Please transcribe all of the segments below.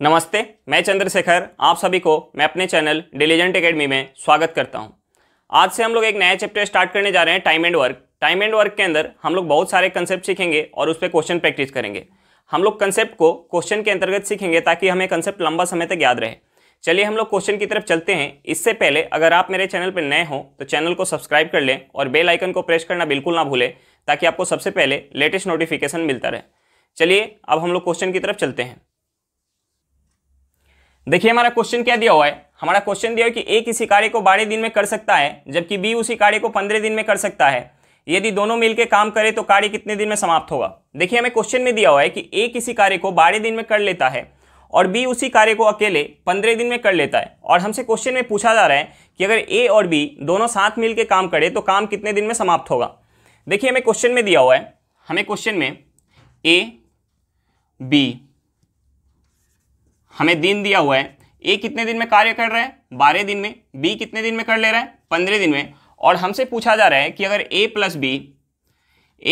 नमस्ते मैं चंद्रशेखर आप सभी को मैं अपने चैनल डिलीजेंट अकेडमी में स्वागत करता हूं आज से हम लोग एक नया चैप्टर स्टार्ट करने जा रहे हैं time and work time and work के अंदर हम लोग बहुत सारे कंसेप्ट सीखेंगे और उस पर क्वेश्चन प्रैक्टिस करेंगे हम लोग कंसेप्ट को क्वेश्चन के अंतर्गत सीखेंगे ताकि हमें कंसेप्ट लंबा समय तक याद रहे चलिए हम लोग क्वेश्चन की तरफ चलते हैं इससे पहले अगर आप मेरे चैनल पर नए हो तो चैनल को सब्सक्राइब कर लें और बेल आइकन को प्रेस करना बिल्कुल ना भूलें ताकि आपको सबसे पहले लेटेस्ट नोटिफिकेशन मिलता रहे चलिए अब हम लोग क्वेश्चन की तरफ चलते हैं देखिए हमारा क्वेश्चन क्या दिया हुआ है हमारा क्वेश्चन दिया है कि ए किसी कार्य को बारह दिन में कर सकता है जबकि बी उसी कार्य को पंद्रह दिन में कर सकता है यदि दोनों मिलकर काम करें तो कार्य कितने दिन में समाप्त होगा देखिए हमें क्वेश्चन में दिया हुआ है कि ए किसी कार्य को बारह दिन में कर लेता है और बी उसी कार्य को अकेले पंद्रह दिन में कर लेता है और हमसे क्वेश्चन में पूछा जा रहा है कि अगर ए और बी दोनों साथ के काम करें तो काम कितने दिन में समाप्त होगा देखिए हमें क्वेश्चन में दिया हुआ है हमें क्वेश्चन में ए बी हमें दिन दिया हुआ है ए कितने दिन में कार्य कर रहा है बारह दिन में बी कितने दिन में कर ले रहा है पंद्रह दिन में और हमसे पूछा जा रहा है कि अगर A plus B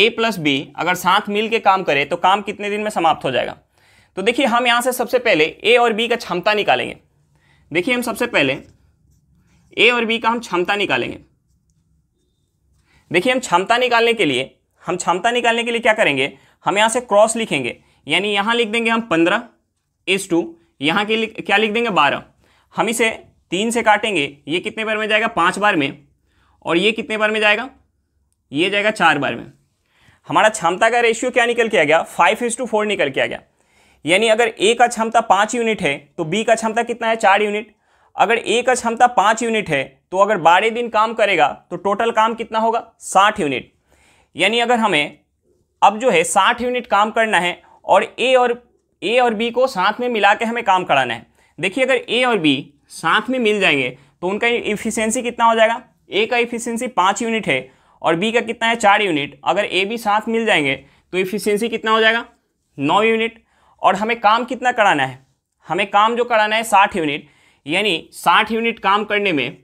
A plus B अगर साथ मिल के काम करे तो काम कितने दिन में समाप्त हो जाएगा तो देखिए हम यहाँ से सबसे पहले ए और बी का क्षमता निकालेंगे देखिए हम सबसे पहले ए और बी का हम क्षमता निकालेंगे देखिए हम क्षमता निकालने के लिए हम क्षमता निकालने के लिए क्या करेंगे हम यहाँ से क्रॉस लिखेंगे यानी यहाँ लिख देंगे हम पंद्रह इस टू यहाँ के लिख, क्या लिख देंगे बारह हम इसे तीन से काटेंगे ये कितने बार में जाएगा पाँच बार में और ये कितने बार में जाएगा ये जाएगा चार बार में हमारा क्षमता का रेशियो क्या निकल के आ गया फाइव इज टू फोर निकल के आ गया यानी अगर ए का क्षमता पाँच यूनिट है तो बी का क्षमता कितना है चार यूनिट अगर ए का क्षमता पाँच यूनिट है तो अगर बारह दिन काम करेगा तो टोटल काम कितना होगा साठ यूनिट यानी अगर हमें अब जो है साठ यूनिट काम करना है और ए और ए और बी को साथ में मिला के हमें काम कराना है देखिए अगर ए और बी साथ में मिल जाएंगे तो उनका इफिशियंसी कितना हो जाएगा ए का इफिशियंसी पाँच यूनिट है और बी का कितना है चार यूनिट अगर ए बी साथ मिल जाएंगे तो इफिशियंसी कितना हो जाएगा नौ यूनिट और हमें काम कितना कराना है हमें काम जो कराना है साठ यूनिट यानी साठ यूनिट काम करने में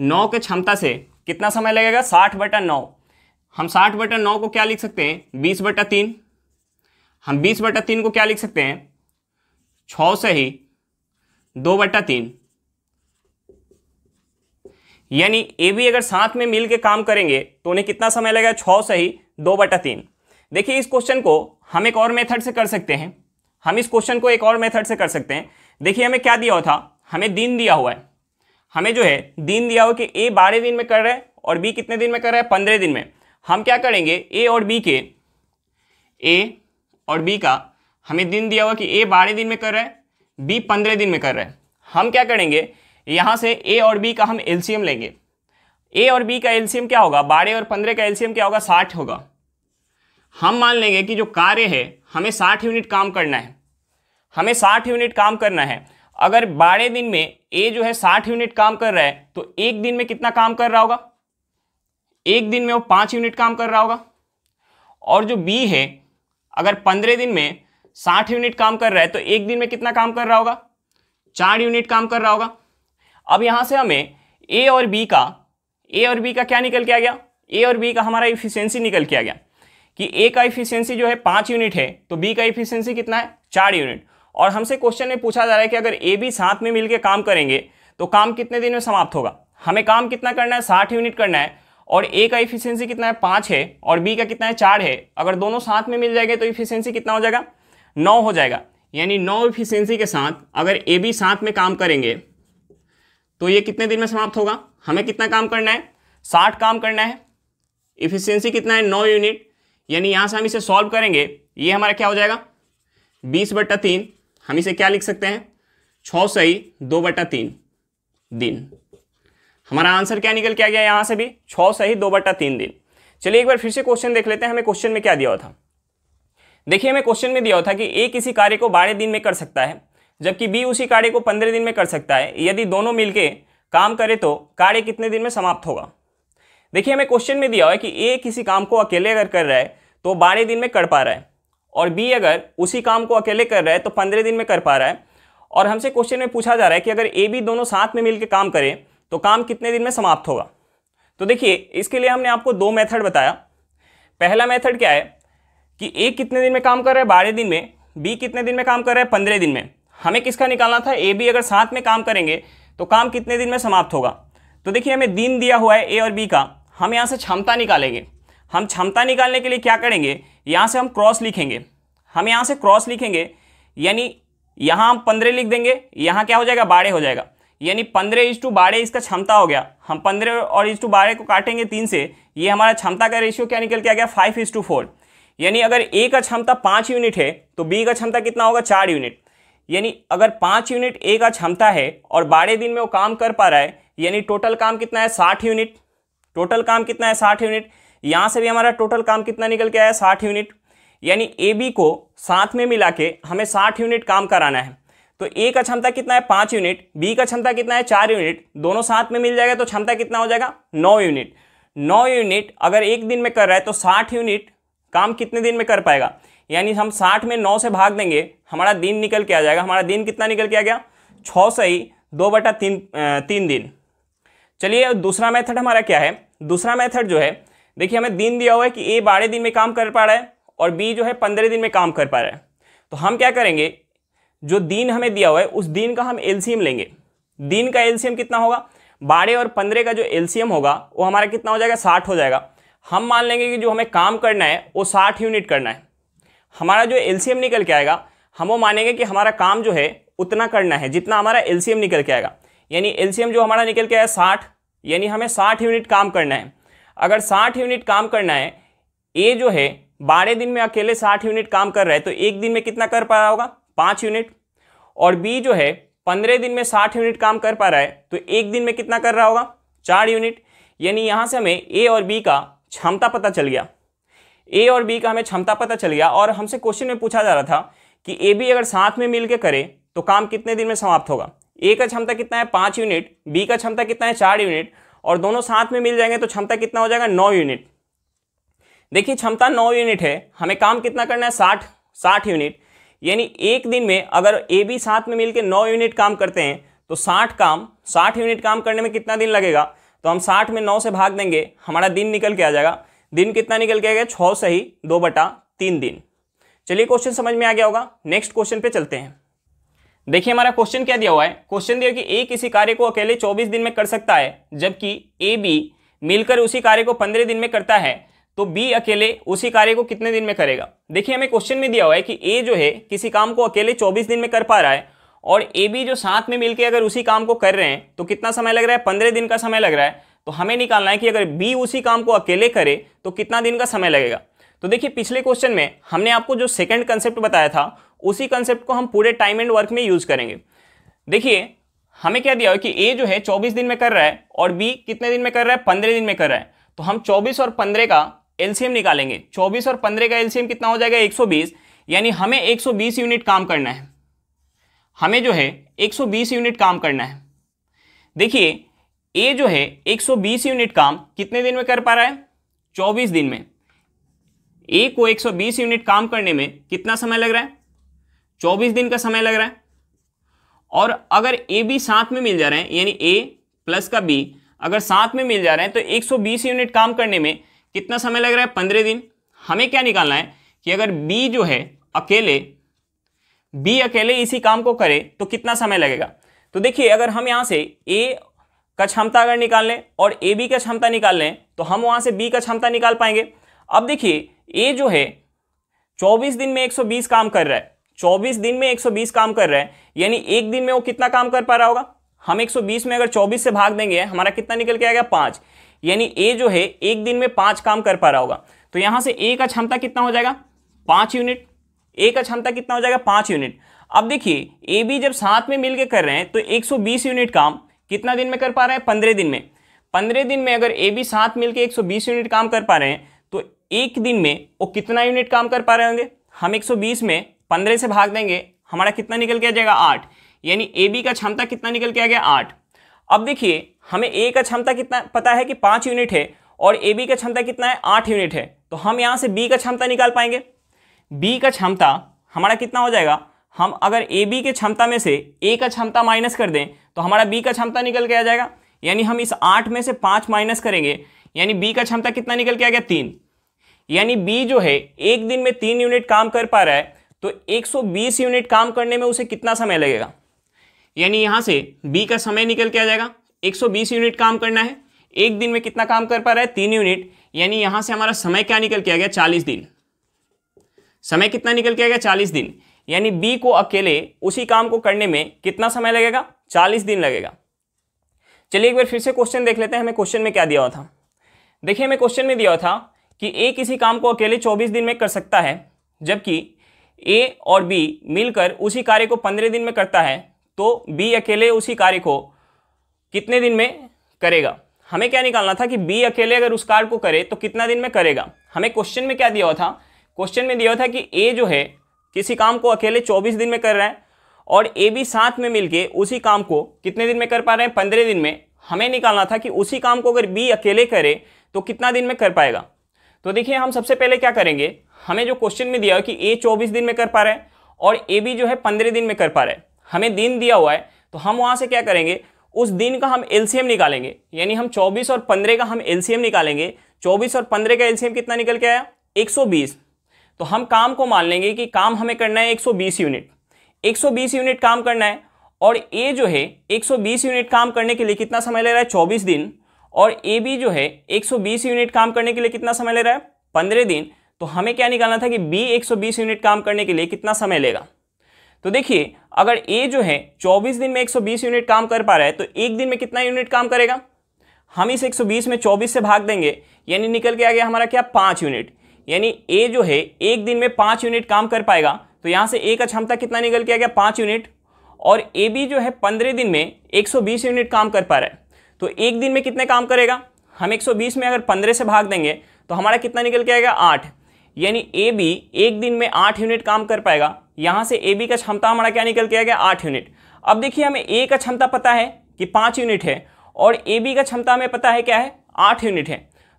नौ के क्षमता से कितना समय लगेगा साठ बटा नौ हम साठ बटा नौ को क्या लिख सकते हैं बीस बटा तीन हम बीस बटा तीन को क्या लिख सकते हैं छ से ही दो बटा तीन यानी ए बी अगर साथ में मिल के काम करेंगे तो उन्हें कितना समय लगेगा से ही दो बटा तीन देखिए इस क्वेश्चन को हम एक और मेथड से कर सकते हैं हम इस क्वेश्चन को एक और मेथड से कर सकते हैं देखिए हमें क्या दिया हुआ था हमें दिन दिया हुआ है हमें जो है दिन दिया हुआ कि ए बारह दिन में कर रहा है और बी कितने दिन में कर रहा है पंद्रह दिन में हम क्या करेंगे ए और बी के ए और बी का हमें दिन दिया हुआ कि ए बारह दिन में कर रहा है बी पंद्रह दिन में कर रहा है हम क्या करेंगे यहाँ से ए और बी का हम एलसीएम लेंगे ए और बी का एलसीएम क्या होगा बारह और पंद्रह का एलसीएम क्या होगा साठ होगा हम मान लेंगे कि जो कार्य है हमें साठ यूनिट काम करना है हमें साठ यूनिट काम करना है अगर बारह दिन में ए जो है साठ यूनिट काम कर रहा है तो एक दिन में कितना काम कर रहा होगा एक दिन में वो पाँच यूनिट काम कर रहा होगा और जो बी है अगर पंद्रह दिन में साठ यूनिट काम कर रहा है तो एक दिन में कितना काम कर रहा होगा चार यूनिट काम कर रहा होगा अब यहां से हमें ए और बी का ए और बी का क्या निकल के आ गया ए और बी का हमारा इफिशियंसी निकल के आ गया कि ए का इफिशियंसी जो है पांच यूनिट है तो बी का इफिशियंसी कितना है चार यूनिट और हमसे क्वेश्चन में पूछा जा रहा है कि अगर ए बी साथ में मिलकर काम करेंगे तो काम कितने दिन में समाप्त होगा हमें काम कितना करना है साठ यूनिट करना है और ए का इफिशियंसी कितना है पाँच है और बी का कितना है चार है अगर दोनों साथ में मिल जाएंगे तो इफिशियंसी कितना हो जाएगा नौ हो जाएगा यानी नौ इफिशियंसी के साथ अगर ए बी साथ में काम करेंगे तो ये कितने दिन में समाप्त होगा हमें कितना काम करना है साठ काम करना है इफिशियंसी कितना है नौ यूनिट यानी यहाँ से हम इसे सॉल्व करेंगे ये हमारा क्या हो जाएगा बीस बट्टा तीन हम इसे क्या लिख सकते हैं छः सही दो बट्टा तीन दिन हमारा आंसर क्या निकल के आ गया यहाँ से भी छः सही दो बट्टा तीन दिन चलिए एक बार फिर से क्वेश्चन देख लेते हैं हमें क्वेश्चन में क्या दिया हुआ था देखिए हमें क्वेश्चन में दिया हुआ था कि ए किसी कार्य को बारह दिन में कर सकता है जबकि बी उसी कार्य को पंद्रह दिन में कर सकता है यदि दोनों के काम करे तो कार्य कितने दिन में समाप्त होगा देखिए हमें क्वेश्चन में दिया हुआ है कि ए किसी काम को अकेले अगर कर रहा है तो बारह दिन में कर पा रहा है और बी अगर उसी काम को अकेले कर रहा है तो पंद्रह दिन में कर पा रहा है और हमसे क्वेश्चन में पूछा जा रहा है कि अगर ए बी दोनों साथ में मिलकर काम करें तो काम कितने दिन में समाप्त होगा तो देखिए इसके लिए हमने आपको दो मेथड बताया पहला मेथड क्या है कि ए कितने दिन में काम कर रहा है बारह दिन में बी कितने दिन में काम कर रहा है पंद्रह दिन में हमें किसका निकालना था ए बी अगर साथ में काम करेंगे तो काम कितने दिन में समाप्त होगा तो देखिए हमें दिन दिया हुआ है ए और बी का हम यहाँ से क्षमता निकालेंगे हम क्षमता निकालने के लिए क्या करेंगे यहाँ से हम क्रॉस लिखेंगे हम यहाँ से क्रॉस लिखेंगे यानी यहाँ हम पंद्रह लिख देंगे यहाँ क्या हो जाएगा बारह हो जाएगा यानी पंद्रह इज टू बारह इसका क्षमता हो गया हम पंद्रह और इज टू बारह को काटेंगे तीन से ये हमारा क्षमता का रेशियो क्या निकल के आ गया फाइव इज टू फोर यानी अगर ए का क्षमता पाँच यूनिट है तो बी का क्षमता कितना होगा चार यूनिट यानी अगर पाँच यूनिट ए का क्षमता है और बारह दिन में वो काम कर पा रहा है यानी टोटल काम कितना है साठ यूनिट टोटल काम कितना है साठ यूनिट यहाँ से भी हमारा टोटल काम कितना निकल के आया साठ यूनिट यानी ए बी को साथ में मिला के हमें साठ यूनिट काम कराना है तो ए का क्षमता कितना है पाँच यूनिट बी का क्षमता कितना है चार यूनिट दोनों साथ में मिल जाएगा तो क्षमता कितना हो जाएगा नौ यूनिट नौ यूनिट अगर एक दिन में कर रहा है तो साठ यूनिट काम कितने दिन में कर पाएगा यानी हम साठ में नौ से भाग देंगे हमारा दिन निकल के आ जाएगा हमारा दिन कितना निकल के आ गया छः सही दो बटा तीन तीन दिन चलिए दूसरा मेथड हमारा क्या है दूसरा मेथड जो है देखिए हमें दिन दिया हुआ है कि ए बारह दिन में काम कर पा रहा है और बी जो है पंद्रह दिन में काम कर पा रहा है तो हम क्या करेंगे जो दिन हमें दिया हुआ है उस दिन का हम एलसीएम लेंगे दिन का एलसीएम कितना होगा बारह और पंद्रह का जो एलसीएम होगा वो हमारा कितना हो जाएगा साठ हो जाएगा हम मान लेंगे कि जो हमें काम करना है वो साठ यूनिट करना है हमारा जो एलसीएम निकल के आएगा हम वो मानेंगे कि हमारा काम जो है उतना करना है जितना हमारा एलसीएम निकल के आएगा यानी एलसीएम जो हमारा निकल के आया साठ यानी हमें साठ यूनिट काम करना है अगर साठ यूनिट काम करना है ए जो है बारह दिन में अकेले साठ यूनिट काम कर रहा है तो एक दिन में कितना कर पा रहा होगा पाँच यूनिट और बी जो है पंद्रह दिन में साठ यूनिट काम कर पा रहा है तो एक दिन में कितना कर रहा होगा चार यूनिट यानी यहाँ से हमें ए और बी का क्षमता पता चल गया ए और बी का हमें क्षमता पता चल गया और हमसे क्वेश्चन में पूछा जा रहा था कि ए बी अगर साथ में मिलकर करे तो काम कितने दिन में समाप्त होगा ए का क्षमता कितना है पाँच यूनिट बी का क्षमता कितना है चार यूनिट और दोनों साथ में मिल जाएंगे तो क्षमता कितना हो जाएगा नौ यूनिट देखिए क्षमता नौ यूनिट है हमें काम कितना करना है साठ साठ यूनिट यानी एक दिन में अगर ए बी साथ में मिलकर नौ यूनिट काम करते हैं तो साठ काम साठ यूनिट काम करने में कितना दिन लगेगा तो हम साठ में नौ से भाग देंगे हमारा दिन निकल के आ जाएगा दिन कितना निकल के आ गया छः से ही दो बटा तीन दिन चलिए क्वेश्चन समझ में आ गया होगा नेक्स्ट क्वेश्चन पे चलते हैं देखिए हमारा क्वेश्चन क्या दिया हुआ है क्वेश्चन दिया कि ए किसी कार्य को अकेले 24 दिन में कर सकता है जबकि ए बी मिलकर उसी कार्य को 15 दिन में करता है तो बी अकेले उसी कार्य को कितने दिन में करेगा देखिए हमें क्वेश्चन में दिया हुआ है कि ए जो है किसी काम को अकेले चौबीस दिन में कर पा रहा है और ए बी जो साथ में मिलकर अगर उसी काम को कर रहे हैं तो कितना समय लग रहा है पंद्रह दिन का समय लग रहा है तो हमें निकालना है कि अगर बी उसी काम को अकेले करे तो कितना दिन का समय लगेगा तो देखिए पिछले क्वेश्चन में हमने आपको जो सेकंड कंसेप्ट बताया था उसी कंसेप्ट को हम पूरे टाइम एंड वर्क में यूज करेंगे देखिए हमें क्या दिया है कि ए जो है 24 दिन में कर रहा है और बी कितने दिन में कर रहा है 15 दिन में कर रहा है तो हम 24 और 15 का एलसीएम निकालेंगे 24 और 15 का एलसीएम कितना हो जाएगा 120 यानी हमें 120 यूनिट काम करना है हमें जो है 120 यूनिट काम करना है देखिए ए जो है 120 यूनिट काम कितने दिन में कर पा रहा है 24 दिन में ए को 120 यूनिट काम करने में कितना समय लग रहा है 24 दिन का समय लग रहा है और अगर ए बी साथ में मिल जा रहे हैं यानी ए प्लस का बी अगर साथ में मिल जा रहे हैं तो 120 यूनिट काम करने में कितना समय लग रहा है पंद्रह दिन हमें क्या निकालना है कि अगर बी जो है अकेले बी अकेले इसी काम को करे तो कितना समय लगेगा तो देखिए अगर हम यहाँ से ए का क्षमता अगर निकाल लें और ए बी का क्षमता निकाल लें तो हम वहाँ से बी का क्षमता निकाल पाएंगे अब देखिए ए जो है 24 दिन में 120 काम कर रहा है 24 दिन में 120 काम कर रहा है यानी एक दिन में वो कितना काम कर पा रहा होगा हम 120 में अगर 24 से भाग देंगे हमारा कितना निकल के आएगा पाँच यानी ए जो है एक दिन में पांच काम कर पा रहा होगा तो यहां से ए का क्षमता कितना हो जाएगा पांच यूनिट ए का क्षमता कितना हो जाएगा पांच यूनिट अब देखिए ए बी जब साथ में मिलकर कर रहे हैं तो 120 यूनिट काम कितना दिन में कर पा रहे हैं पंद्रह दिन में पंद्रह दिन में अगर ए बी साथ मिलकर एक यूनिट काम कर पा रहे हैं तो एक दिन में वो कितना यूनिट काम कर पा रहे होंगे हम एक में पंद्रह से भाग देंगे हमारा कितना निकल के आ जाएगा आठ यानी ए बी का क्षमता कितना निकल के आ गया आठ अब देखिए हमें ए का क्षमता कितना पता है कि पाँच यूनिट है और ए बी का क्षमता कितना है आठ यूनिट है तो हम यहाँ से बी का क्षमता निकाल पाएंगे बी का क्षमता हमारा कितना हो जाएगा हम अगर ए बी के क्षमता में से ए का क्षमता माइनस कर दें तो हमारा बी का क्षमता निकल के आ जाएगा यानी हम इस आठ में से पाँच माइनस करेंगे यानी बी का क्षमता कितना निकल के आ गया तीन यानी बी जो है एक दिन में तीन यूनिट काम कर पा रहा है तो 120 यूनिट काम करने में उसे कितना समय लगेगा यानी यहाँ से बी का समय निकल के आ जाएगा 120 यूनिट काम करना है एक दिन में कितना काम कर पा रहा है तीन यूनिट यानी यहाँ से हमारा समय क्या निकल के आ गया चालीस दिन समय कितना निकल के आ गया चालीस दिन यानी बी को अकेले उसी काम को करने में कितना समय लगेगा चालीस दिन लगेगा चलिए एक बार फिर से क्वेश्चन देख लेते हैं हमें क्वेश्चन में क्या दिया हुआ था देखिए हमें क्वेश्चन में दिया हुआ था कि ए किसी काम को अकेले चौबीस दिन में कर सकता है जबकि ए और बी मिलकर उसी कार्य को पंद्रह दिन में करता है तो बी अकेले उसी कार्य को कितने दिन में करेगा हमें क्या निकालना था कि बी अकेले अगर उस कार्य को करे तो कितना दिन में करेगा हमें क्वेश्चन में क्या दिया हुआ था क्वेश्चन में दिया हुआ था कि ए जो है किसी काम को अकेले चौबीस दिन में कर रहा है और ए बी साथ में मिलके उसी काम को कितने दिन में कर पा रहे हैं पंद्रह दिन में हमें निकालना था कि उसी काम को अगर बी अकेले करे तो कितना दिन में कर पाएगा तो देखिए हम सबसे पहले क्या करेंगे हमें जो क्वेश्चन में दिया कि ए चौबीस दिन में कर पा रहा है और ए बी जो है पंद्रह दिन में कर पा रहा है हमें दिन दिया हुआ है तो हम वहाँ से क्या करेंगे उस दिन का हम एल निकालेंगे यानी हम 24 और 15 का हम एल निकालेंगे 24 और 15 का एल कितना निकल के आया 120 तो हम काम को मान लेंगे कि काम हमें करना है 120 यूनिट 120 यूनिट काम करना है और ए जो है 120 यूनिट काम करने के लिए कितना समय ले रहा है 24 दिन और ए बी जो है 120 यूनिट काम करने के लिए कितना समय ले रहा है 15 दिन तो हमें क्या निकालना था कि बी 120 यूनिट काम करने के लिए कितना समय लेगा तो देखिए अगर ए जो है 24 दिन में 120 यूनिट काम कर पा रहा है तो एक दिन में कितना यूनिट काम करेगा हम इस 120 में 24 से भाग देंगे यानी निकल के आ गया हमारा क्या पाँच यूनिट यानी ए जो है एक दिन में पाँच यूनिट काम कर पाएगा तो यहाँ से ए का क्षमता कितना निकल के आ गया पाँच यूनिट और ए बी जो है पंद्रह दिन में बीस यूनिट काम कर पा रहा है तो एक दिन में कितने काम करेगा हम बीस में अगर पंद्रह से भाग देंगे तो हमारा कितना निकल के आएगा आठ यानी ए बी एक दिन में आठ यूनिट काम कर पाएगा यहाँ से ए बी का क्षमता हमारा क्या निकल के आ गया आठ यूनिट अब देखिए हमें ए का क्षमता पता है कि पाँच यूनिट है और ए बी का क्षमता हमें पता है क्या है आठ यूनिट है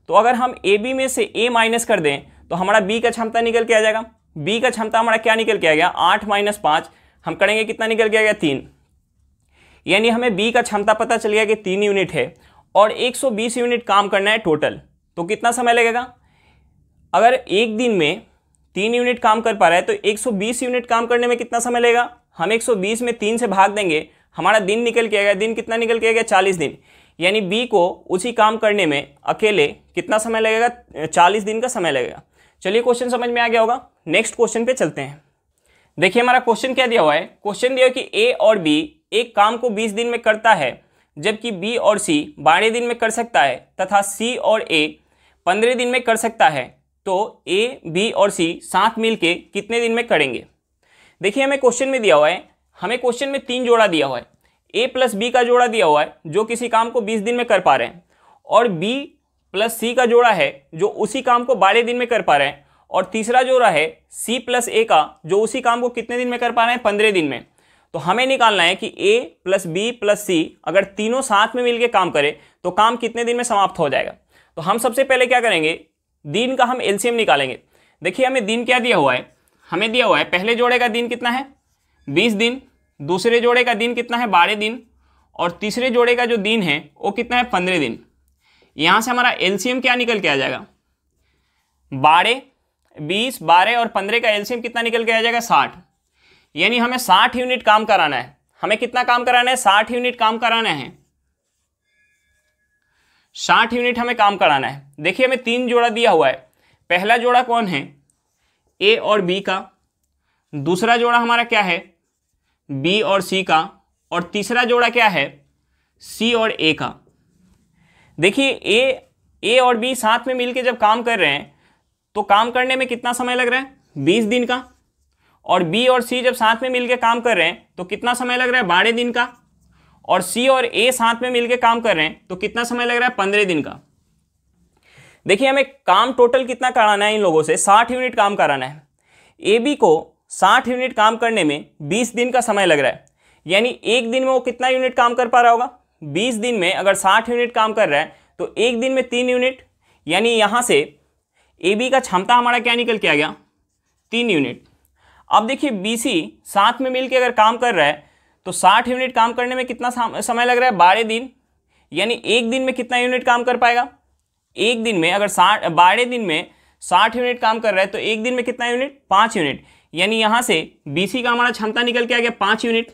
तो अगर हम ए बी में से ए माइनस कर दें तो हमारा बी का क्षमता निकल के आ जाएगा बी का क्षमता हमारा क्या निकल के आ गया आठ माइनस पाँच हम करेंगे कितना निकल के आ गया तीन यानी हमें बी का क्षमता पता चल गया कि तीन यूनिट है और बीस यूनिट काम करना है टोटल तो कितना समय लगेगा अगर एक दिन में तीन यूनिट काम कर पा रहा है तो 120 यूनिट काम करने में कितना समय लेगा हम 120 में तीन से भाग देंगे हमारा दिन निकल के आएगा दिन कितना निकल के आएगा चालीस दिन यानी बी को उसी काम करने में अकेले कितना समय लगेगा चालीस दिन का समय लगेगा चलिए क्वेश्चन समझ में आ गया होगा नेक्स्ट क्वेश्चन पे चलते हैं देखिए हमारा क्वेश्चन क्या दिया हुआ है क्वेश्चन दिया कि ए और बी एक काम को बीस दिन में करता है जबकि बी और सी बारह दिन में कर सकता है तथा सी और ए पंद्रह दिन में कर सकता है तो ए बी और सी साथ मिल के कितने दिन में करेंगे देखिए हमें क्वेश्चन में दिया हुआ है हमें क्वेश्चन में तीन जोड़ा दिया हुआ है ए प्लस बी का जोड़ा दिया हुआ है जो किसी काम को बीस दिन में कर पा रहे हैं और बी प्लस सी का जोड़ा है जो उसी काम को बारह दिन में कर पा रहे हैं और तीसरा जोड़ा है सी प्लस ए का जो उसी काम को कितने दिन में कर पा रहे हैं पंद्रह दिन में तो हमें निकालना है कि A plus B plus C अगर तीनों साथ में मिलकर काम करें तो काम कितने दिन में समाप्त हो जाएगा तो हम सबसे पहले क्या करेंगे दिन का हम एलसीएम निकालेंगे देखिए हमें दिन क्या दिया हुआ है हमें दिया हुआ है पहले जोड़े का दिन कितना है बीस दिन दूसरे जोड़े का दिन कितना है बारह दिन और तीसरे जोड़े का जो दिन है वो कितना है पंद्रह दिन यहाँ से हमारा एलसीएम क्या निकल के आ जाएगा बारह बीस बारह और पंद्रह का एलसीएम कितना निकल के आ जाएगा साठ यानी हमें साठ यूनिट काम कराना है हमें कितना काम कराना है साठ यूनिट काम कराना है साठ यूनिट हमें काम कराना है देखिए हमें तीन जोड़ा दिया हुआ है पहला जोड़ा कौन है ए और बी का दूसरा जोड़ा हमारा क्या है बी और सी का और तीसरा जोड़ा क्या है सी और ए का देखिए ए ए और बी साथ में मिलके जब काम कर रहे हैं तो काम करने में कितना समय लग रहा है बीस दिन का और बी और सी जब साथ में मिलकर काम कर रहे हैं तो कितना समय लग रहा है बारह दिन का और सी और ए साथ में मिलकर काम कर रहे हैं तो कितना समय लग रहा है पंद्रह दिन का देखिए हमें काम टोटल कितना कराना है इन लोगों से साठ यूनिट काम कराना है ए बी को साठ यूनिट काम करने में बीस दिन का समय लग रहा है यानी एक दिन में वो कितना यूनिट काम कर पा रहा होगा बीस दिन में अगर साठ यूनिट काम कर रहा है तो एक दिन में तीन यूनिट यानी यहाँ से ए बी का क्षमता हमारा क्या निकल के आ गया तीन यूनिट अब देखिए बी सी साथ में मिलकर अगर काम कर रहा है तो 60 यूनिट काम करने में कितना समय लग रहा है बारह दिन यानी एक दिन में कितना यूनिट काम कर पाएगा एक दिन में अगर साठ बारह दिन में साठ यूनिट काम कर रहा है तो एक दिन में कितना यूनिट पाँच यूनिट यानी यहाँ से बीसी का हमारा क्षमता निकल के आ गया पाँच यूनिट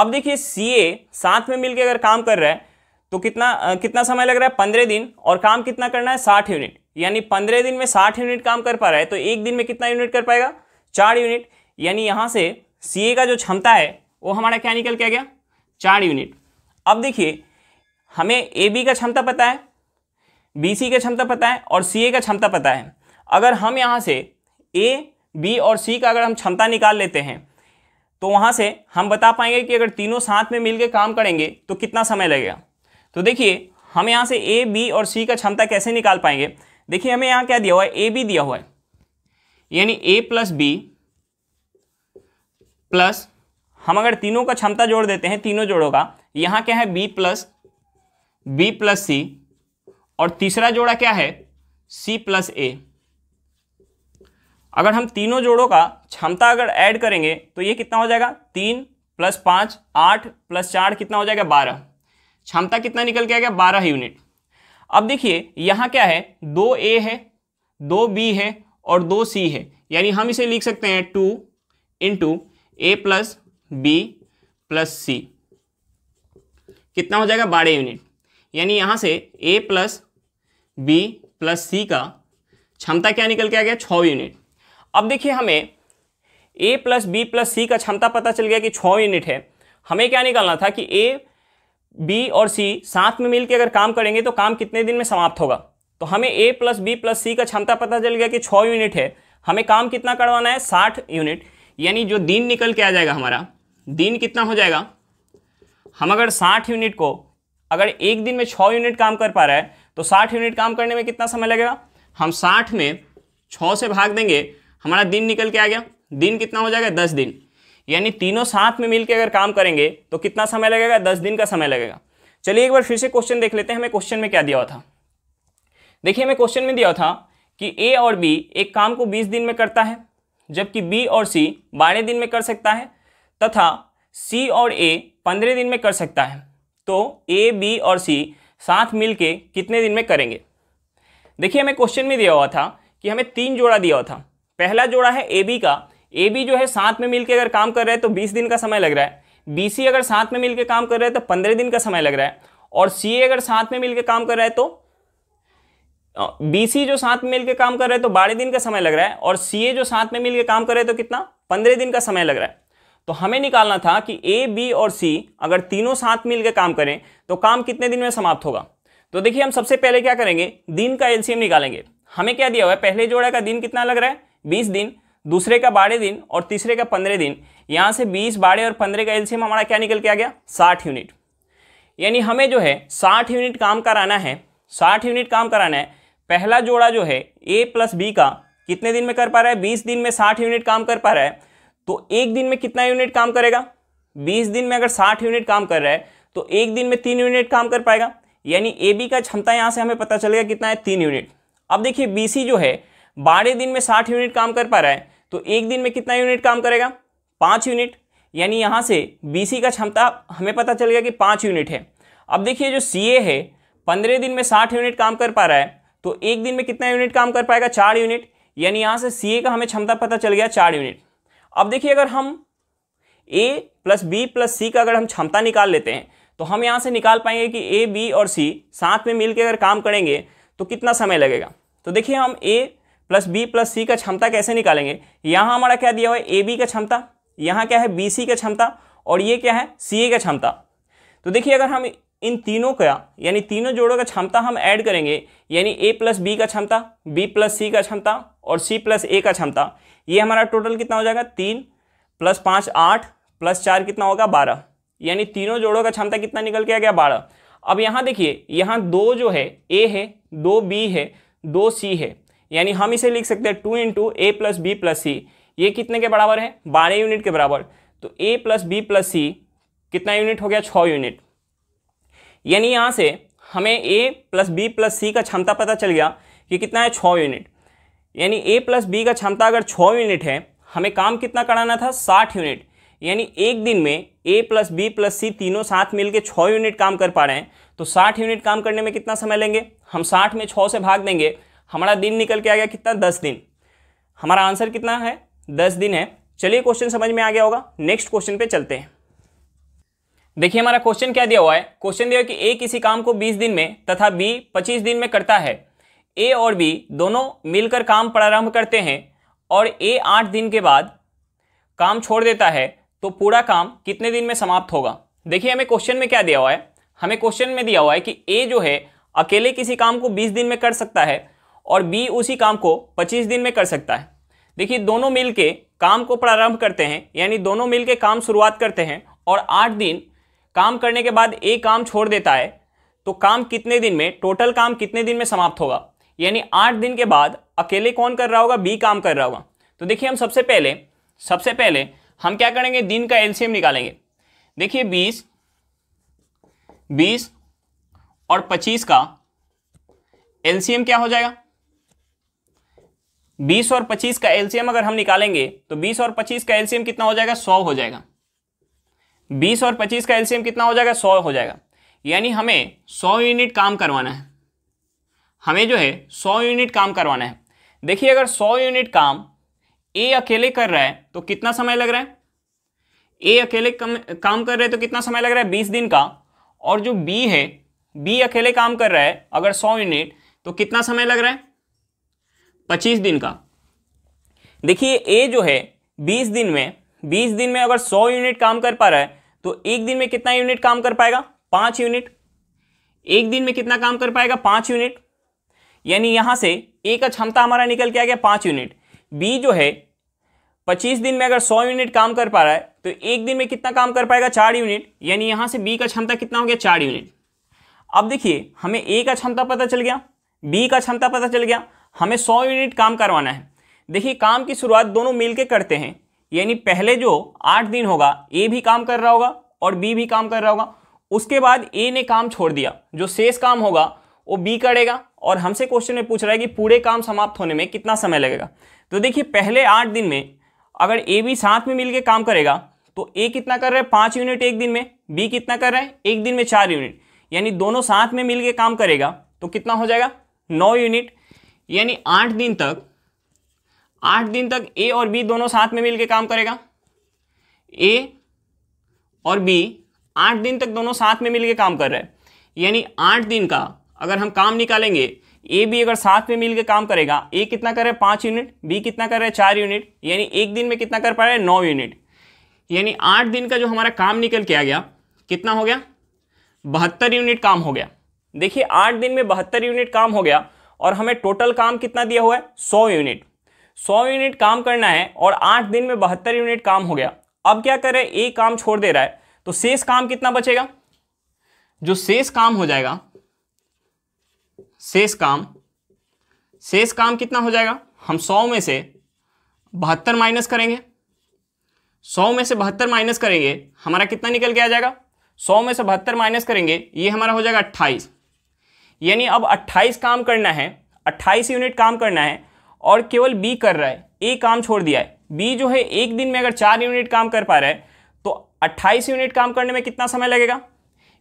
अब देखिए ए साथ में मिलकर अगर काम कर रहा है तो कितना कितना समय लग रहा है पंद्रह दिन और काम कितना करना है साठ यूनिट यानी पंद्रह दिन में साठ यूनिट काम कर पा रहा है तो एक दिन में कितना यूनिट कर पाएगा चार यूनिट यानी यहाँ से सीए का जो क्षमता है वो हमारा क्या निकल के आ गया चार यूनिट अब देखिए हमें ए बी का क्षमता पता है बी सी का क्षमता पता है और सी ए का क्षमता पता है अगर हम यहाँ से ए बी और सी का अगर हम क्षमता निकाल लेते हैं तो वहाँ से हम बता पाएंगे कि अगर तीनों साथ में मिलकर काम करेंगे तो कितना समय लगेगा तो देखिए हम यहाँ से ए बी और सी का क्षमता कैसे निकाल पाएंगे देखिए हमें यहाँ क्या दिया हुआ है ए बी दिया हुआ है यानी ए प्लस बी प्लस हम अगर तीनों का क्षमता जोड़ देते हैं तीनों जोड़ों का यहां क्या है B plus B plus C और तीसरा जोड़ा क्या है सी प्लस ए अगर हम तीनों जोड़ों का क्षमता अगर ऐड करेंगे तो ये कितना हो जाएगा तीन प्लस पाँच आठ प्लस चार कितना हो जाएगा बारह क्षमता कितना निकल के आ गया बारह यूनिट अब देखिए यहाँ क्या है दो ए है दो बी है और दो सी है यानी हम इसे लिख सकते हैं two into A plus B plus C कितना हो जाएगा बारह यूनिट यानी यहाँ से A plus B plus C का क्षमता क्या निकल के आ गया छः यूनिट अब देखिए हमें A plus B plus C का क्षमता पता चल गया कि छः यूनिट है हमें क्या निकालना था कि ए बी और सी साथ में मिलकर अगर काम करेंगे तो काम कितने दिन में समाप्त होगा तो हमें A plus B plus C का क्षमता पता चल गया कि छः यूनिट है हमें काम कितना करवाना है साठ यूनिट यानी जो दिन निकल के आ जाएगा हमारा दिन कितना हो जाएगा हम अगर साठ यूनिट को अगर एक दिन में छः यूनिट काम कर पा रहा है तो साठ यूनिट काम करने में कितना समय लगेगा हम साठ में छः से भाग देंगे हमारा दिन निकल के आ गया दिन कितना हो जाएगा दस दिन यानी तीनों साथ में मिलकर अगर काम करेंगे तो कितना समय लगेगा दस दिन का समय लगेगा चलिए एक बार फिर से क्वेश्चन देख लेते हैं हमें क्वेश्चन में क्या दिया हुआ था देखिए हमें क्वेश्चन में दिया था कि ए और बी एक काम को बीस दिन में करता है जबकि बी और सी बारह दिन में कर सकता है तथा सी और ए पंद्रह दिन में कर सकता है तो ए बी और सी साथ मिल के कितने दिन में करेंगे देखिए हमें क्वेश्चन में दिया हुआ था कि हमें तीन जोड़ा दिया हुआ था पहला जोड़ा है ए बी का ए बी जो है साथ में मिलके अगर काम कर रहा है तो बीस दिन का समय लग रहा है बी सी तो अगर साथ में मिलके काम कर रहा है तो पंद्रह दिन का समय लग रहा है और सी ए अगर साथ में मिलके काम कर रहा है तो बी सी जो साथ में मिलकर काम कर रहा है तो बारह दिन का समय लग रहा है और सी ए जो साथ में मिलकर काम कर रहे हैं तो कितना पंद्रह दिन का समय लग रहा है तो हमें निकालना था कि ए बी और सी अगर तीनों साथ मिलकर काम करें तो काम कितने दिन में समाप्त होगा तो देखिए हम सबसे पहले क्या करेंगे दिन का एलसीएम निकालेंगे हमें क्या दिया हुआ है पहले जोड़ा का दिन कितना लग रहा है बीस दिन दूसरे का बारह दिन और तीसरे का पंद्रह दिन यहाँ से बीस बारह और पंद्रह का एलसीएम हमारा क्या निकल के आ गया साठ यूनिट यानी हमें जो है साठ यूनिट काम कराना है साठ यूनिट काम कराना है पहला जोड़ा जो है ए प्लस बी का कितने दिन में कर पा रहा है बीस दिन में साठ यूनिट काम कर पा रहा है तो एक दिन में कितना यूनिट काम करेगा बीस दिन में अगर साठ यूनिट काम कर रहा है तो एक दिन में तीन यूनिट काम कर पाएगा यानी ए बी का क्षमता यहाँ से हमें पता चलेगा कितना है तीन यूनिट अब देखिए बी सी जो है बारह दिन में साठ यूनिट काम कर पा रहा है तो एक दिन में कितना यूनिट काम करेगा पाँच यूनिट यानी यहाँ से बी सी का क्षमता हमें पता चल गया कि पाँच यूनिट है अब देखिए जो सी ए है पंद्रह दिन में साठ यूनिट काम कर पा रहा है तो एक दिन में कितना यूनिट काम कर पाएगा चार यूनिट यानी यहाँ से सी ए का हमें क्षमता पता चल गया चार यूनिट अब देखिए अगर हम A plus B plus C का अगर हम क्षमता निकाल लेते हैं तो हम यहाँ से निकाल पाएंगे कि ए बी और सी साथ में मिलकर अगर काम करेंगे तो कितना समय लगेगा तो देखिए हम A plus B plus C का क्षमता कैसे निकालेंगे यहाँ हमारा क्या दिया हुआ है ए बी का क्षमता यहाँ क्या है बी सी का क्षमता और ये क्या है सी ए का क्षमता तो देखिए अगर हम इन तीनों का यानी तीनों जोड़ों का क्षमता हम ऐड करेंगे यानी ए प्लस बी का क्षमता बी प्लस सी का क्षमता और सी प्लस ए का क्षमता ये हमारा टोटल कितना हो जाएगा तीन प्लस पाँच आठ प्लस चार कितना होगा बारह यानी तीनों जोड़ों का क्षमता कितना निकल के आ गया बारह अब यहाँ देखिए यहाँ दो जो है ए है दो बी है दो सी है यानी हम इसे लिख सकते हैं two into A plus B plus C ये कितने के बराबर है बारह यूनिट के बराबर तो A plus B plus C कितना यूनिट हो गया छः यूनिट यानी यहाँ से हमें A plus B plus C का क्षमता पता चल गया कि कितना है छः यूनिट यानी ए प्लस बी का क्षमता अगर छः यूनिट है हमें काम कितना कराना था साठ यूनिट यानी एक दिन में A plus B plus C तीनों साथ मिलकर छः यूनिट काम कर पा रहे हैं तो साठ यूनिट काम करने में कितना समय लेंगे हम साठ में छः से भाग देंगे हमारा दिन निकल के आ गया कितना दस दिन हमारा आंसर कितना है दस दिन है चलिए क्वेश्चन समझ में आ गया होगा नेक्स्ट क्वेश्चन पे चलते हैं देखिए हमारा क्वेश्चन क्या दिया हुआ है क्वेश्चन दिया कि ए किसी काम को 20 दिन में तथा बी 25 दिन में करता है ए और बी दोनों मिलकर काम प्रारंभ करते हैं और ए आठ दिन के बाद काम छोड़ देता है तो पूरा काम कितने दिन में समाप्त होगा देखिए हमें क्वेश्चन में क्या दिया हुआ है हमें क्वेश्चन में दिया हुआ है कि ए जो है अकेले किसी काम को 20 दिन में कर सकता है और बी उसी काम को 25 दिन में कर सकता है देखिए दोनों मिल के काम को प्रारंभ करते हैं यानी दोनों मिलके काम शुरुआत करते हैं और आठ दिन काम करने के बाद एक काम छोड़ देता है तो काम कितने दिन में टोटल काम कितने दिन में समाप्त होगा यानी आठ दिन के बाद अकेले कौन कर रहा होगा बी काम कर रहा होगा तो देखिए हम सबसे पहले सबसे पहले हम क्या करेंगे दिन का एलसीएम निकालेंगे देखिए बीस बीस और पच्चीस का एलसीएम क्या हो जाएगा बीस और पच्चीस का एलसीएम अगर हम निकालेंगे तो बीस और पच्चीस का एलसीएम कितना हो जाएगा सौ हो जाएगा बीस और पच्चीस का एलसीएम कितना हो जाएगा सौ हो जाएगा यानी हमें सौ यूनिट काम करवाना है हमें जो है सौ यूनिट काम करवाना है देखिए अगर सौ यूनिट काम ए अकेले कर रहा है तो कितना समय लग रहा है ए अकेले कम, काम कर रहे हैं तो कितना समय लग रहा है बीस दिन का और जो बी है बी अकेले काम कर रहा है अगर सौ यूनिट तो कितना समय लग रहा है पच्चीस दिन का देखिए ए जो है बीस दिन में बीस दिन में अगर सौ यूनिट काम कर पा रहा है तो एक दिन में कितना यूनिट काम कर पाएगा पाँच यूनिट एक दिन में कितना काम कर पाएगा पांच यूनिट यानी यहां से ए का क्षमता हमारा निकल के आ गया पांच यूनिट बी जो है पच्चीस दिन में अगर सौ यूनिट काम कर पा रहा है तो एक दिन में कितना काम कर पाएगा चार यूनिट यानी यहां से बी का क्षमता कितना हो गया चार यूनिट अब देखिए हमें ए का क्षमता पता चल गया बी का क्षमता पता चल गया हमें सौ यूनिट काम करवाना है देखिए काम की शुरुआत दोनों मिलकर करते हैं यानी पहले जो आठ दिन होगा ए भी काम कर रहा होगा और बी भी काम कर रहा होगा उसके बाद ए ने काम छोड़ दिया जो शेष काम होगा वो बी करेगा और हमसे क्वेश्चन में पूछ रहा है कि पूरे काम समाप्त होने में कितना समय लगेगा तो देखिए पहले आठ दिन में अगर ए बी साथ में मिलकर काम करेगा तो ए कितना कर रहा है पाँच यूनिट एक दिन में बी कितना कर रहा है एक दिन में चार यूनिट यानी दोनों साथ में मिलकर काम करेगा तो कितना हो जाएगा नौ यूनिट यानी आठ दिन तक आठ दिन तक ए और बी दोनों साथ में मिलकर काम करेगा ए और बी आठ दिन तक दोनों साथ में मिलकर काम कर रहे हैं यानी आठ दिन का अगर हम काम निकालेंगे ए बी अगर साथ में मिलकर काम करेगा ए कितना कर रहा है पाँच यूनिट बी कितना कर रहा है चार यूनिट यानी एक दिन में कितना कर पा रहा है नौ यूनिट यानी आठ दिन का जो हमारा काम निकल के आ गया कितना हो गया बहत्तर यूनिट काम हो गया देखिए आठ दिन में बहत्तर यूनिट काम हो गया और हमें टोटल काम कितना दिया हुआ है सौ यूनिट सौ यूनिट काम करना है और आठ दिन में बहत्तर यूनिट काम हो गया अब क्या करे एक काम छोड़ दे रहा है तो शेष काम कितना बचेगा जो शेष काम हो जाएगा शेष काम शेष काम कितना हो जाएगा हम सौ में से बहत्तर माइनस करेंगे सौ में से बहत्तर माइनस करेंगे हमारा कितना निकल के आ जाएगा सौ में से बहत्तर माइनस करेंगे ये हमारा हो जाएगा अट्ठाईस यानी अब अट्ठाईस काम करना है अट्ठाईस यूनिट काम करना है और केवल बी कर रहा है ए काम छोड़ दिया है बी जो है एक दिन में अगर चार यूनिट काम कर पा रहा है तो 28 यूनिट काम करने में कितना समय लगेगा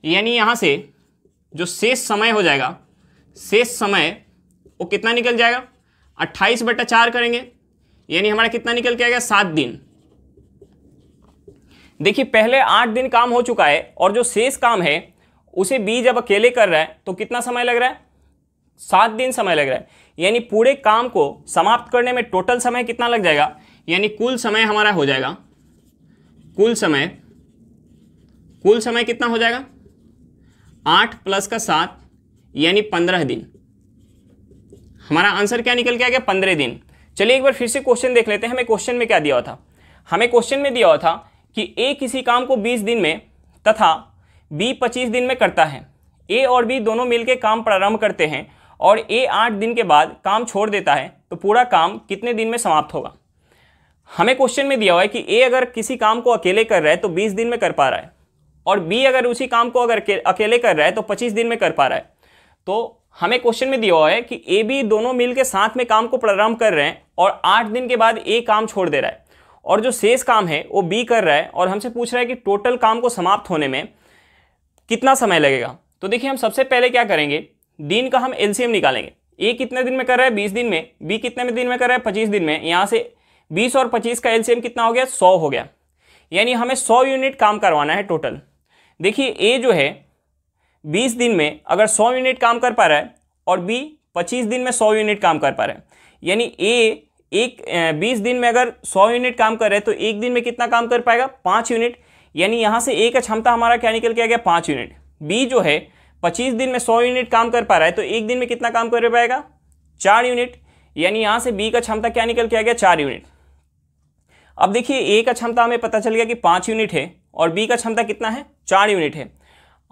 यानी यहाँ से जो शेष समय हो जाएगा शेष समय वो कितना निकल जाएगा 28 बटा चार करेंगे यानी हमारा कितना निकल के आएगा सात दिन देखिए पहले आठ दिन काम हो चुका है और जो शेष काम है उसे बी जब अकेले कर रहा है तो कितना समय लग रहा है सात दिन समय लग रहा है यानी पूरे काम को समाप्त करने में टोटल समय कितना लग जाएगा यानी कुल समय हमारा हो जाएगा कुल समय कुल समय कितना हो जाएगा आठ प्लस का सात यानी पंद्रह दिन हमारा आंसर क्या निकल के आ गया पंद्रह दिन चलिए एक बार फिर से क्वेश्चन देख लेते हैं हमें क्वेश्चन में क्या दिया हुआ था हमें क्वेश्चन में दिया हुआ था कि ए किसी काम को बीस दिन में तथा बी पच्चीस दिन में करता है ए और बी दोनों मिलकर काम प्रारंभ करते हैं और ए आठ दिन के बाद काम छोड़ देता है तो पूरा काम कितने दिन में समाप्त होगा हमें क्वेश्चन में दिया हुआ है कि ए अगर किसी काम को अकेले कर रहा है तो बीस दिन में कर पा रहा है और बी अगर उसी काम को अगर अकेले कर रहा है तो पच्चीस दिन में कर पा रहा है तो हमें क्वेश्चन में दिया हुआ है कि ए बी दोनों मिल के साथ में काम को प्रारंभ कर रहे हैं और आठ दिन के बाद ए काम छोड़ दे रहा है और जो शेष काम है वो बी कर रहा है और हमसे पूछ रहा है कि टोटल काम को समाप्त होने में कितना समय लगेगा तो देखिए हम सबसे पहले क्या करेंगे दिन का हम एलसीएम निकालेंगे ए कितने दिन में कर रहा है बीस दिन में बी कितने में दिन में कर रहा है पच्चीस दिन में यहाँ से बीस और पच्चीस का एलसीएम कितना हो गया सौ हो गया यानी हमें सौ यूनिट काम करवाना है टोटल देखिए ए जो है बीस दिन में अगर सौ यूनिट काम कर पा रहा है और बी पच्चीस दिन में सौ यूनिट काम कर पा रहा है यानी ए एक बीस दिन में अगर सौ यूनिट काम कर रहे तो एक दिन में कितना काम कर पाएगा पाँच यूनिट यानी यहाँ से ए का क्षमता हमारा क्या निकल के आ गया पाँच यूनिट बी जो है पच्चीस दिन में सौ यूनिट काम कर पा रहा है तो एक दिन में कितना काम कर पाएगा चार यूनिट यानी यहाँ से बी का क्षमता क्या निकल के आ गया चार यूनिट अब देखिए ए का क्षमता हमें पता चल गया कि पाँच यूनिट है और बी का क्षमता कितना है चार यूनिट है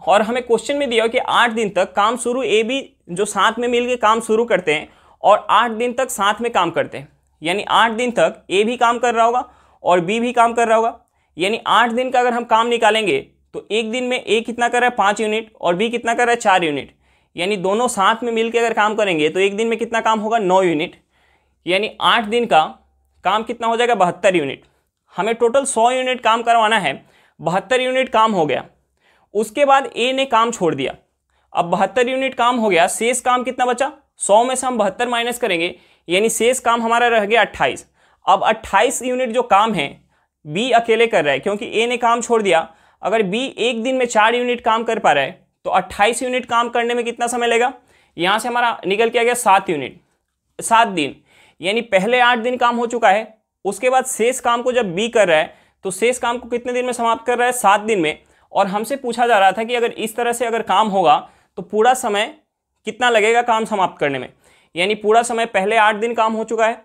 और हमें क्वेश्चन में दिया कि आठ दिन तक काम शुरू ए बी जो साथ में मिलकर काम शुरू करते हैं और आठ दिन तक साथ में काम करते हैं यानी आठ दिन तक ए भी काम कर रहा होगा और बी भी काम कर रहा होगा यानी आठ दिन का अगर हम काम निकालेंगे तो एक दिन में ए कितना कर रहा है पाँच यूनिट और बी कितना कर रहा है चार यूनिट यानी दोनों साथ में मिलकर अगर काम करेंगे तो एक दिन में कितना काम होगा नौ यूनिट यानी आठ दिन का काम कितना हो जाएगा बहत्तर यूनिट हमें टोटल सौ यूनिट काम करवाना है बहत्तर यूनिट काम हो गया उसके बाद ए ने काम छोड़ दिया अब बहत्तर यूनिट काम हो गया शेष काम कितना बचा सौ में से हम बहत्तर माइनस करेंगे यानी शेष काम हमारा रह गया अट्ठाईस अब अट्ठाईस यूनिट जो काम है बी अकेले कर रहा है क्योंकि ए ने काम छोड़ दिया अगर बी एक दिन में चार यूनिट काम कर पा रहा है तो अट्ठाईस यूनिट काम करने में कितना समय लेगा यहाँ से हमारा निकल के आ गया सात यूनिट सात दिन यानी पहले आठ दिन काम हो चुका है उसके बाद शेष काम को जब बी कर रहा है तो शेष काम को कितने दिन में समाप्त कर रहा है सात दिन में और हमसे पूछा जा रहा था कि अगर इस तरह से अगर काम होगा तो पूरा समय कितना लगेगा काम समाप्त करने में यानी पूरा समय पहले आठ दिन काम हो चुका है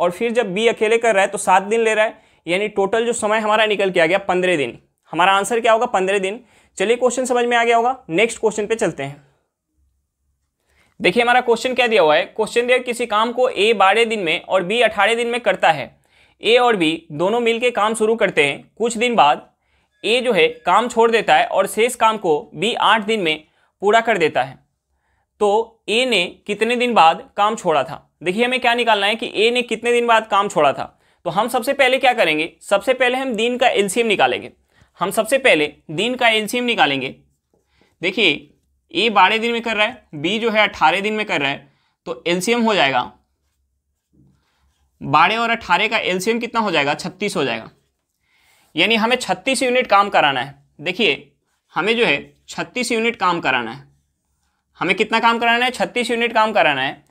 और फिर जब बी अकेले कर रहा है तो सात दिन ले रहा है यानी टोटल जो समय हमारा निकल के आ गया पंद्रह दिन हमारा आंसर क्या होगा पंद्रह दिन चलिए क्वेश्चन समझ में आ गया होगा नेक्स्ट क्वेश्चन पे चलते हैं देखिए हमारा क्वेश्चन क्या दिया हुआ है क्वेश्चन दिया किसी काम को ए बारह दिन में और बी अठारह दिन में करता है ए और बी दोनों मिलकर काम शुरू करते हैं कुछ दिन बाद ए जो है काम छोड़ देता है और शेष काम को बी आठ दिन में पूरा कर देता है तो ए ने कितने दिन बाद काम छोड़ा था देखिए हमें क्या निकालना है कि ए ने कितने दिन बाद काम छोड़ा था तो हम सबसे पहले क्या करेंगे सबसे पहले हम दिन का एलसीएम निकालेंगे हम सबसे पहले दिन का एलसीएम निकालेंगे देखिए ए बारह दिन में कर रहा है बी जो है अट्ठारह दिन में कर रहा है तो एलसीएम हो जाएगा बारह और अट्ठारह का एलसीएम कितना हो जाएगा छत्तीस हो जाएगा यानी हमें छत्तीस यूनिट काम कराना है देखिए हमें जो है छत्तीस यूनिट काम कराना है हमें कितना काम कराना है छत्तीस यूनिट काम कराना है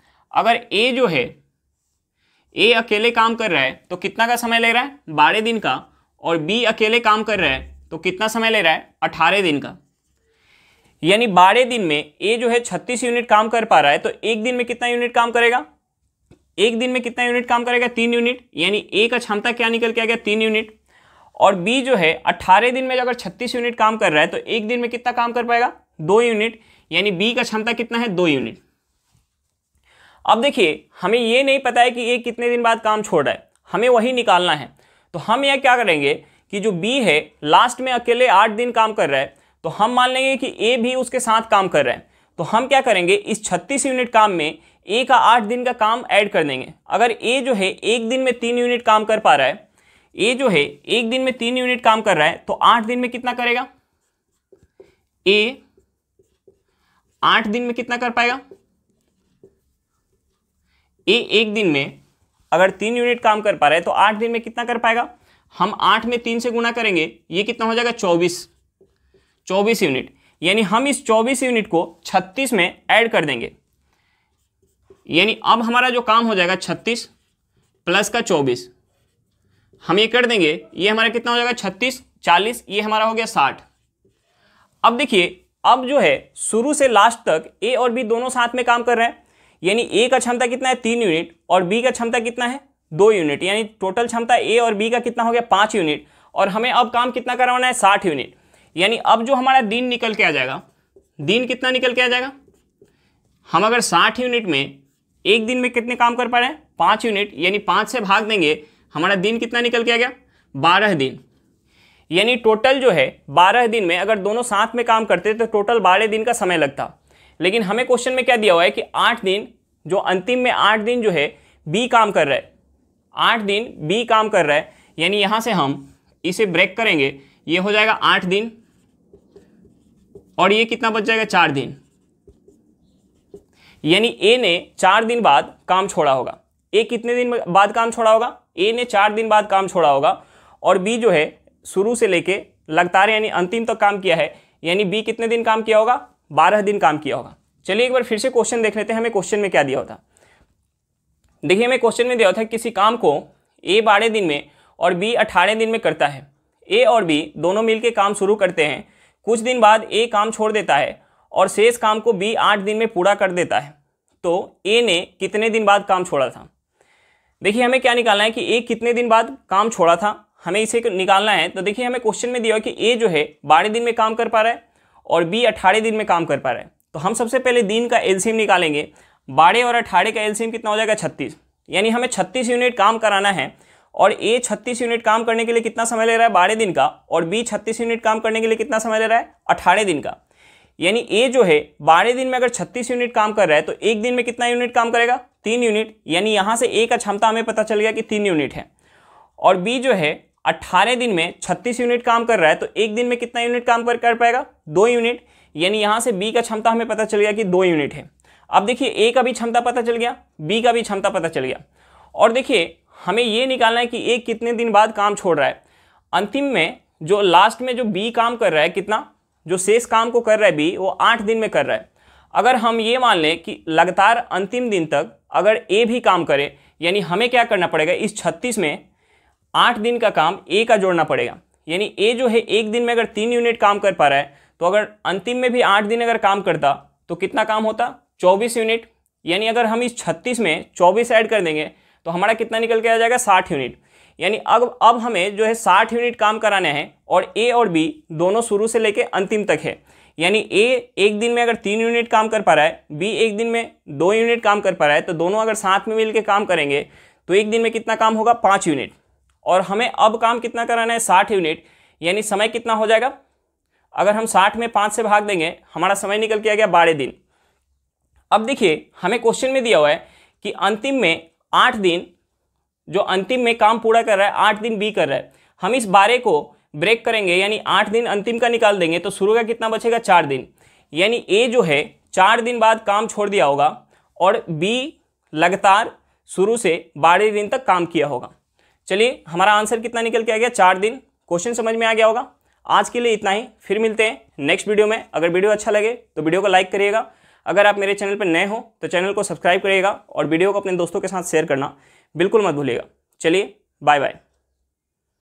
अगर ए जो है ए अकेले काम कर रहा है तो कितना का समय ले रहा है बारह दिन का और बी अकेले काम कर रहा है तो कितना समय ले रहा है अठारह दिन का यानी बारह दिन में ए जो है छत्तीस यूनिट काम कर पा रहा है तो एक दिन में कितना यूनिट काम करेगा एक दिन में कितना यूनिट काम करेगा तीन यूनिट यानी ए का क्षमता क्या निकल के आ गया तीन यूनिट और बी जो है अट्ठारह दिन में अगर छत्तीस यूनिट काम कर रहा है तो एक दिन में कितना काम कर पाएगा दो यूनिट यानी बी का क्षमता कितना है दो यूनिट अब देखिए हमें ये नहीं पता है कि ए कितने दिन बाद काम छोड़ रहा है हमें वही निकालना है तो हम यह क्या करेंगे कि जो बी है लास्ट में अकेले आठ दिन काम कर रहा है तो हम मान लेंगे कि ए भी उसके साथ काम कर रहा है तो हम क्या करेंगे इस छत्तीस यूनिट काम में ए का आठ दिन का काम ऐड कर देंगे अगर ए जो है एक दिन में तीन यूनिट काम कर पा रहा है ए जो है एक दिन में तीन यूनिट काम कर रहा है तो आठ दिन में कितना करेगा ए आठ दिन में कितना कर पाएगा ए एक दिन में अगर तीन यूनिट काम कर पा रहा है तो आठ दिन में कितना कर पाएगा हम आठ में तीन से गुणा करेंगे ये कितना हो जाएगा चौबीस चौबीस यूनिट यानी हम इस चौबीस यूनिट को छत्तीस में ऐड कर देंगे यानी अब हमारा जो काम हो जाएगा छत्तीस प्लस का चौबीस हम ये कर देंगे ये हमारा कितना हो जाएगा छत्तीस चालीस ये हमारा हो गया साठ अब देखिए अब जो है शुरू से लास्ट तक ए और बी दोनों साथ में काम कर रहे हैं यानी ए का क्षमता कितना है तीन यूनिट और बी का क्षमता कितना है दो यूनिट यानी टोटल क्षमता ए और बी का कितना हो गया पाँच यूनिट और हमें अब काम कितना करवाना है साठ यूनिट यानी अब जो हमारा दिन निकल के आ जाएगा दिन कितना निकल के आ जाएगा हम अगर साठ यूनिट में एक दिन में कितने काम कर पा रहे हैं पाँच यूनिट यानी पाँच से भाग देंगे हमारा दिन कितना निकल के आ गया बारह दिन यानी टोटल जो है बारह दिन में अगर दोनों साथ में काम करते तो टोटल बारह दिन का समय लगता लेकिन हमें क्वेश्चन में क्या दिया हुआ है कि आठ दिन जो अंतिम में आठ दिन जो है बी काम कर रहा है आठ दिन बी काम कर रहा है यानी यहां से हम इसे ब्रेक करेंगे ये हो जाएगा आठ दिन और ये कितना बच जाएगा चार दिन यानी ए ने चार दिन बाद काम छोड़ा होगा ए कितने दिन बाद काम छोड़ा होगा ए ने चार दिन बाद काम छोड़ा होगा और बी जो है शुरू से लेके लगातार यानी अंतिम तक तो काम किया है यानी बी कितने दिन काम किया होगा बारह दिन काम किया होगा चलिए एक बार फिर से क्वेश्चन देख लेते हैं हमें क्वेश्चन में क्या दिया होता देखिए हमें क्वेश्चन में दिया था किसी काम को ए बारह दिन में और बी अठारह दिन में करता है ए और बी दोनों मिलकर काम शुरू करते हैं कुछ दिन बाद ए काम छोड़ देता है और शेष काम को बी आठ दिन में पूरा कर देता है तो ए ने कितने दिन बाद काम छोड़ा था देखिए हमें क्या निकालना है कि ए कितने दिन बाद काम छोड़ा था हमें इसे निकालना है तो देखिए हमें क्वेश्चन में दिया कि ए जो है बारह दिन में काम कर पा रहा है और बी अठारह दिन में काम कर पा रहा है तो हम सबसे पहले दिन का एल्सियम निकालेंगे बाड़े और अठाड़े का एलसीएम कितना हो जाएगा छत्तीस यानी हमें छत्तीस यूनिट काम कराना है और ए छत्तीस यूनिट काम करने के लिए कितना समय ले रहा है बारह दिन का और बी छत्तीस यूनिट काम करने के लिए कितना समय ले रहा है अठारह दिन का यानी ए जो है बारह दिन में अगर छत्तीस यूनिट काम कर रहा है तो एक दिन में कितना यूनिट काम करेगा तीन यूनिट यानी यहाँ से ए का क्षमता हमें पता चल गया कि तीन यूनिट है और बी जो है अट्ठारह दिन में छत्तीस यूनिट काम कर रहा है तो एक दिन में कितना यूनिट काम कर कर पाएगा दो यूनिट यानी यहाँ से बी का क्षमता हमें पता चल गया कि दो यूनिट है अब देखिए ए का भी क्षमता पता चल गया बी का भी क्षमता पता चल गया और देखिए हमें ये निकालना है कि ए कितने दिन बाद काम छोड़ रहा है अंतिम में जो लास्ट में जो बी काम कर रहा है कितना जो शेष काम को कर रहा है बी वो आठ दिन में कर रहा है अगर हम ये मान लें कि लगातार अंतिम दिन तक अगर ए भी काम करे यानी हमें क्या करना पड़ेगा इस छत्तीस में आठ दिन का काम ए का जोड़ना पड़ेगा यानी ए जो है एक दिन में अगर तीन यूनिट काम कर पा रहा है तो अगर अंतिम में भी आठ दिन अगर काम करता तो कितना काम होता चौबीस यूनिट यानी अगर हम इस छत्तीस में चौबीस ऐड कर देंगे तो हमारा कितना निकल के आ जाएगा साठ यूनिट यानी अब अब हमें जो है साठ यूनिट काम कराने हैं और ए और बी दोनों शुरू से लेके अंतिम तक है यानी ए एक दिन में अगर तीन यूनिट काम कर पा रहा है बी एक दिन में दो यूनिट काम कर पा रहा है तो दोनों अगर साथ में मिल के काम करेंगे तो एक दिन में कितना काम होगा पाँच यूनिट और हमें अब काम कितना कराना है साठ यूनिट यानी समय कितना हो जाएगा अगर हम साठ में पाँच से भाग देंगे हमारा समय निकल के आ गया बारह दिन अब देखिए हमें क्वेश्चन में दिया हुआ है कि अंतिम में आठ दिन जो अंतिम में काम पूरा कर रहा है आठ दिन बी कर रहा है हम इस बारह को ब्रेक करेंगे यानी आठ दिन अंतिम का निकाल देंगे तो शुरू का कितना बचेगा चार दिन यानी ए जो है चार दिन बाद काम छोड़ दिया होगा और बी लगातार शुरू से बारह दिन तक काम किया होगा चलिए हमारा आंसर कितना निकल के आ गया चार दिन क्वेश्चन समझ में आ गया होगा आज के लिए इतना ही फिर मिलते हैं नेक्स्ट वीडियो में अगर वीडियो अच्छा लगे तो वीडियो को लाइक करिएगा अगर आप मेरे चैनल पर नए हो तो चैनल को सब्सक्राइब करिएगा और वीडियो को अपने दोस्तों के साथ शेयर करना बिल्कुल मत भूलिएगा चलिए बाय बाय